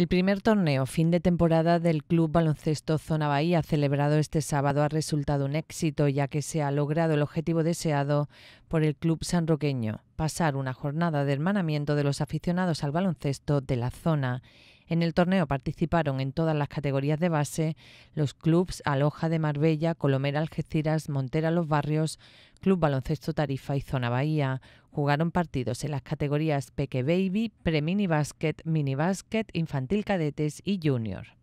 El primer torneo fin de temporada del Club Baloncesto Zona Bahía celebrado este sábado ha resultado un éxito ya que se ha logrado el objetivo deseado por el Club Sanroqueño, pasar una jornada de hermanamiento de los aficionados al baloncesto de la zona en el torneo participaron en todas las categorías de base los clubes Aloja de Marbella, Colomera Algeciras, Montera Los Barrios, Club Baloncesto Tarifa y Zona Bahía. Jugaron partidos en las categorías Peque Baby, Pre Mini Basket, Mini Basket, Infantil Cadetes y Junior.